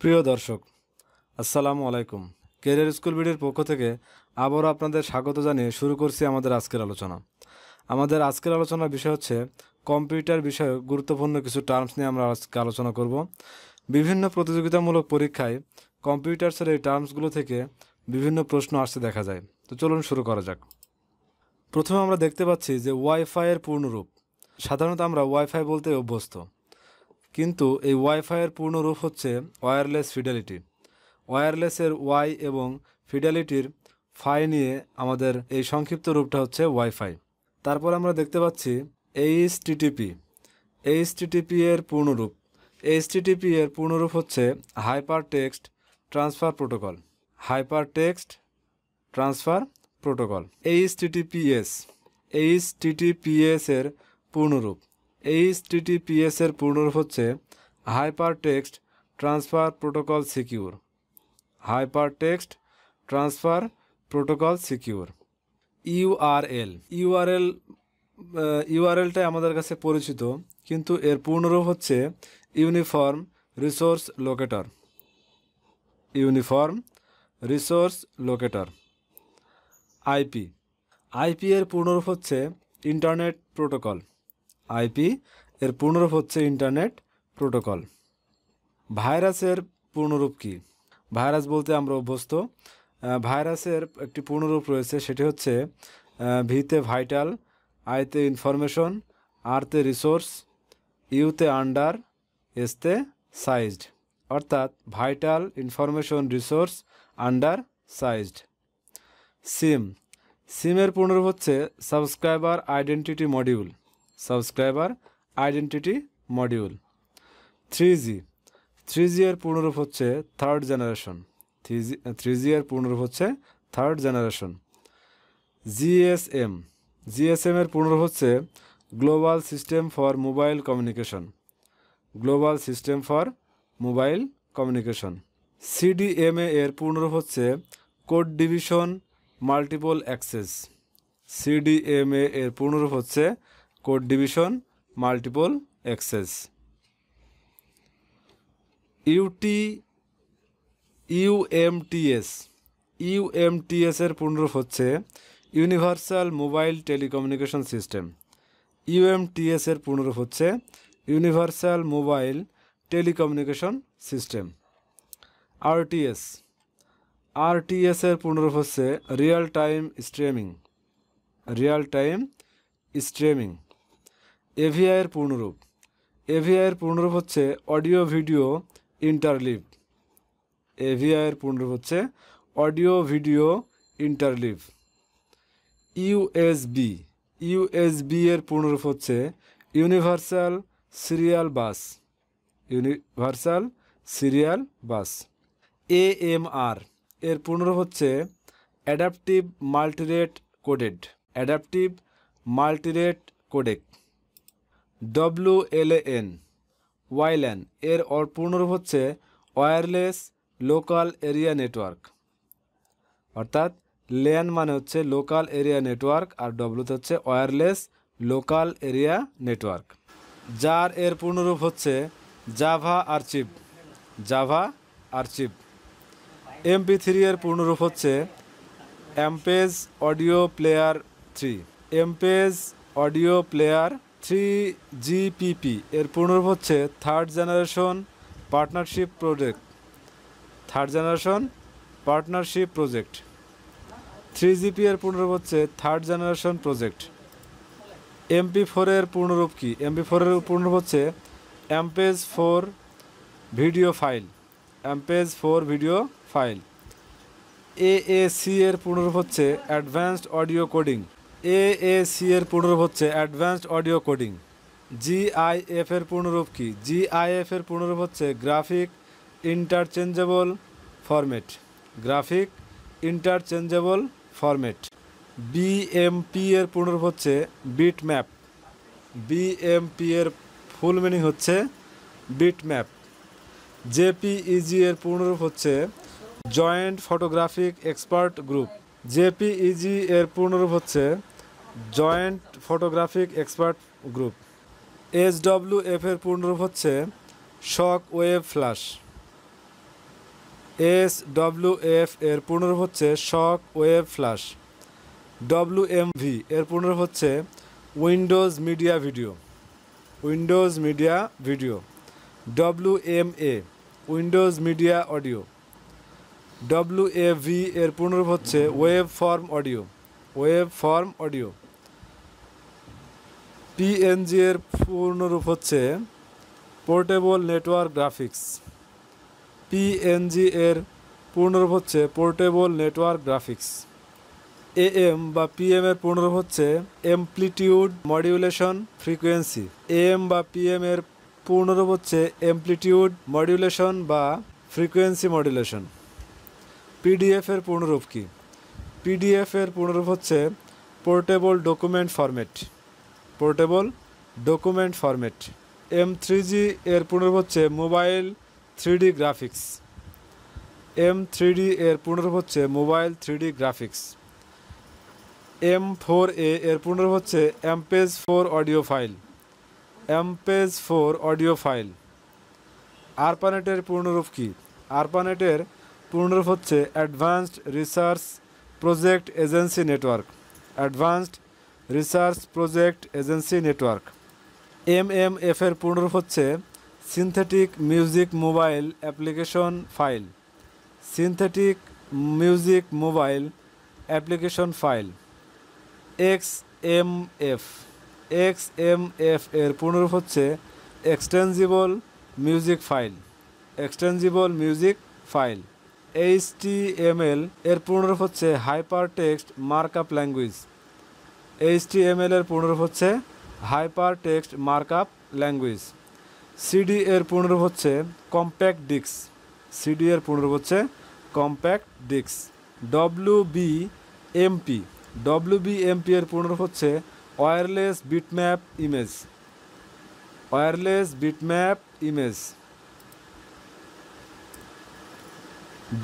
প্রিয় দর্শক আসসালামু আলাইকুম কেরিয়ার স্কুল বিড়ির পক্ষ থেকে আবারও আপনাদের স্বাগত জানিয়ে শুরু করছি আমাদের আজকের আলোচনা আমাদের আজকের আলোচনার বিষয় হচ্ছে কম্পিউটার বিষয়ে গুরুত্বপূর্ণ কিছু টার্মস নিয়ে আমরা আজকে আলোচনা করব বিভিন্ন প্রতিযোগিতামূলক পরীক্ষায় কম্পিউটার্সের এই টার্মসগুলো থেকে বিভিন্ন প্রশ্ন আসতে দেখা যায় তো চলুন শুরু করা যাক প্রথমে আমরা দেখতে পাচ্ছি যে ওয়াইফাইয়ের পূর্ণরূপ সাধারণত আমরা ওয়াইফাই বলতে অভ্যস্ত কিন্তু এই ওয়াইফাইয়ের পূর্ণরূপ হচ্ছে ওয়্যারলেস ফিডেলিটি ওয়্যারলেসের ওয়াই এবং ফিডেলিটির ফাই নিয়ে আমাদের এই সংক্ষিপ্ত রূপটা হচ্ছে ওয়াইফাই তারপর আমরা দেখতে পাচ্ছি এইচ টিটিপি এইচ টিটিপি এর পূর্ণরূপ এইচ টিটিপি এর পূর্ণরূপ হচ্ছে hyper text transfer protocol hyper text transfer protocol H TTPS H TTPS এর পূর্ণরূপ এইচটিটিপিএস এর পূর্ণরূপ হচ্ছে hyper text transfer protocol secure hyper text transfer protocol secure URL URL ইউআরএলটাই আমাদের কাছে পরিচিত কিন্তু এর পূর্ণরূপ হচ্ছে uniform resource locator uniform resource locator IP IP এর পূর্ণরূপ হচ্ছে ইন্টারনেট প্রোটোকল আইপি এর পূর্ণরূপ হচ্ছে ইন্টারনেট প্রোটোকল ভাইরাসের পূর্ণরূপ কি ভাইরাস বলতে আমরা অভ্যস্ত ভাইরাসের একটি পূর্ণরূপ রয়েছে সেটি হচ্ছে ভিতে ভাইটাল আইতে ইনফরমেশন আরতে রিসোর্স ইউতে আন্ডার এসতে সাইজড অর্থাৎ vital information resource under sized SIM সিমের পূর্ণরূপ হচ্ছে subscriber identity module subscriber identity module three G three G এর পূর্ণরূপ হচ্ছে third generation three G three G এর পূর্ণরূপ হচ্ছে থার্ড জেনারেশন জিএসএম জিএসএম এর পূর্ণরূপ হচ্ছে global system for mobile communication global system for mobile communication CDMA এর পূর্ণরূপ হচ্ছে code division multiple access CDMA এর পূর্ণরূপ হচ্ছে code division multiple access UT UMTS UMTS এর পুনরূপ হচ্ছে universal mobile telecommunication system UMTS এর পুনরূপ হচ্ছে universal mobile telecommunication system RTS RTS এর পুনরূপ হচ্ছে real time streaming real time streaming এভিআইয়ের পূর্ণরূপ এভিআইয়ের পূর্ণরূপ হচ্ছে অডিও ভিডিও ইন্টারলিভ এভিআইয়ের পূর্ণরূপ হচ্ছে audio video interleave USB USB এর পূর্ণরূপ হচ্ছে universal serial bus universal serial bus AMR এর পূর্ণরূপ হচ্ছে adaptive multirate coded adaptive multirate codec W L N WLAN এর পূর্ণরূপ হচ্ছে ওয়্যারলেস লোকাল এরিয়া নেটওয়ার্ক অর্থাৎ ল্যান মানে হচ্ছে লোকাল এরিয়া নেটওয়ার্ক আর ডব্লুতে হচ্ছে ওয়্যারলেস লোকাল এরিয়া নেটওয়ার্ক যার এর পূর্ণরূপ হচ্ছে Java archive Java archive MP three এর পূর্ণরূপ হচ্ছে MPEG audio player three এমপেজ audio player three GPP এর পূর্ণরূপ হচ্ছে third generation partnership project third generation partnership project three GP এর পূর্ণরূপ হচ্ছে থার্ড জেনারেশন প্রজেক্ট এমপি ফোরের পূর্ণরূপ কি এমপি ফোরের পূর্ণরূপ হচ্ছে MPEG four video file MPEG four video file AAC এর পূর্ণরূপ হচ্ছে অ্যাডভান্সড অডিও কোডিং এএসি এর পূর্ণরূপ হচ্ছে অ্যাডভান্সড অডিও কোডিং জিআইএফ এর পূর্ণরূপ কি জিআইএফ এর পূর্ণরূপ হচ্ছে graphic interchangeable format graphic interchangeable format BMP এর পূর্ণরূপ হচ্ছে বিট ম্যাপ বিএমপি এর ফুল মিনিং হচ্ছে বিট ম্যাপ জেপিইজি এর পূর্ণরূপ হচ্ছে joint photographic expert group JPEG এর পূর্ণরূপ হচ্ছে joint photographic expert group S W F এর পূর্ণরূপ হচ্ছে shock wave flash S W F এর পূর্ণরূপ হচ্ছে shock wave flash W M V এর পূর্ণরূপ হচ্ছে Windows media video Windows media video W M A Windows media audio W A V এর পূর্ণরূপ হচ্ছে wave form audio wave form audio PNG এর পূর্ণরূপ হচ্ছে পোর্টেবল নেটওয়ার্ক গ্রাফিক্স পিএনজি এর পূর্ণরূপ হচ্ছে পোর্টেবল নেটওয়ার্ক গ্রাফিক্স এএম বা পিএম এর পূর্ণরূপ হচ্ছে এমপ্লিটিউড মডিউলেশন ফ্রিকোয়েন্সি এএম বা পিএম এর পূর্ণরূপ হচ্ছে এমপ্লিটিউড মডিউলেশন বা ফ্রিকোয়েন্সি মডিউলেশন পিডিএফ এর পূর্ণরূপ কি পিডিএফ এর পূর্ণরূপ হচ্ছে portable document format portable document format M three G এর পুনর্ব হচ্ছে mobile three D graphics M three D এর পুনর্ব হচ্ছে mobile three D graphics M four A এর পুনর্ব হচ্ছে MPEG four audio file MPEG four audio file আরপানেটের পূর্ণরূপ কি আরপানেটের পূর্ণরূপ হচ্ছে advanced research project agency network advanced research project agency network M M এর পুনরূপ হচ্ছে synthetic music mobile application file synthetic music mobile application file X M F X M F এর পুনরূপ হচ্ছে extensible music file extensible music file H T M L এর পুনরূপ হচ্ছে hyper text markup language HTML এর পুনরূপ হচ্ছে hyper text markup language CD এর পুনরূপ হচ্ছে কম্প্যাক্ট ডিক্স সিডি এর পুনরূপ হচ্ছে কম্প্যাক্ট ডিক্স W B MP W B MP এর পুনরূপ হচ্ছে wireless bitmap image wireless bitmap image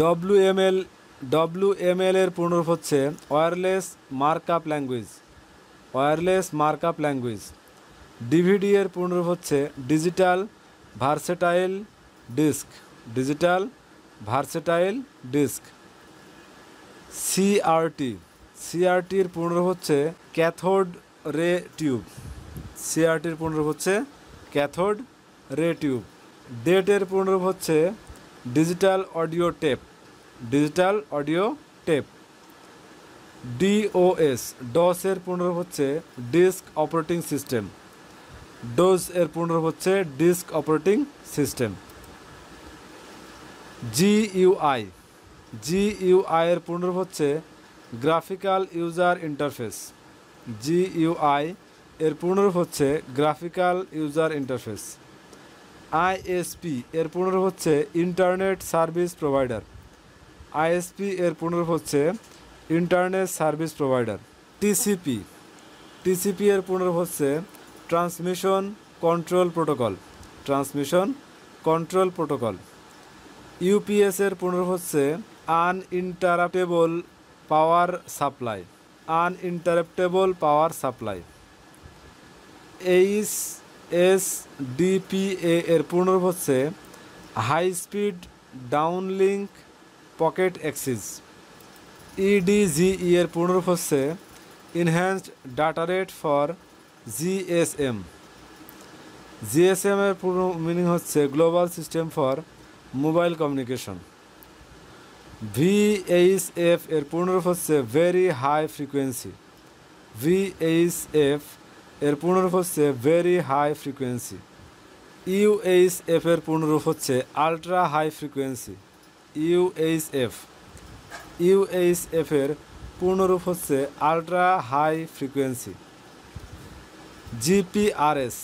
W M L W M L এর পুনরূপ হচ্ছে wireless markup language wireless markup language DVD এর পুনরূপ হচ্ছে digital versatile disc digital versatile disc CRT সিআরটির পূর্ণরূপ হচ্ছে ক্যাথোড রে টিউব সিআরটির পুনরূপ হচ্ছে ক্যাথোড রে টিউব ডেটের পূর্ণরূপ হচ্ছে digital audio tape digital audio tape D O S DOS এর পুনর হচ্ছে ডিস্ক অপারেটিং সিস্টেম ডোজ এর পুনর হচ্ছে disk operating system GUI GUI এর পুনর হচ্ছে গ্রাফিক্যাল ইউজার ইন্টারফেস জিইউআই এর পুনর হচ্ছে গ্রাফিক্যাল ইউজার ইন্টারফেস আইএসপি এর পুনর হচ্ছে ইন্টারনেট সার্ভিস প্রোভাইডার আইএসপি এর পুনর হচ্ছে internet service provider TCP TCP এর পুনর হচ্ছে transmission control protocol transmission control protocol UPS এর পুনর হচ্ছে uninterruptible power supply uninterruptible power supply H S DPA এর পুনর হচ্ছে high speed downlink packet access EDGE e e এর পুনরূপ হচ্ছে enhanced data rate for GSM GSM এর পূর্ণ মিনিং হচ্ছে global system for mobile communication VHF এর পুনরূপ হচ্ছে ভেরি হাই ফ্রিকোয়েন্সি ভিএইচএফ এর পুনরূপ হচ্ছে ভেরি হাই ফ্রিকোয়েন্সি ইউএইচএফ এর পূর্ণরূপ হচ্ছে আলট্রা হাই ফ্রিকোয়েন্সি ইউএইচএফ ইউএইচএফের পূর্ণরূপ হচ্ছে আলট্রা হাই ফ্রিকোয়েন্সি জিপিআরএস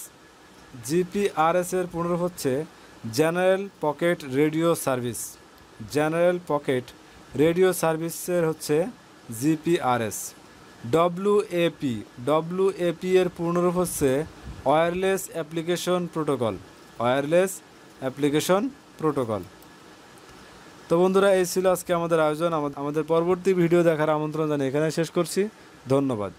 জিপিআরএসের পূর্ণরূপ হচ্ছে general packet radio service general packet radio সার্ভিসের হচ্ছে জিপিআরএস ডব্লুএপি ডব্লুএপি এর পূর্ণরূপ হচ্ছে wireless application protocol wireless application protocol তো বন্ধুরা এই ছিল আজকে আমাদের আয়োজন আমাদের পরবর্তী ভিডিও দেখার আমন্ত্রণ জানিয়ে এখানে শেষ করছি ধন্যবাদ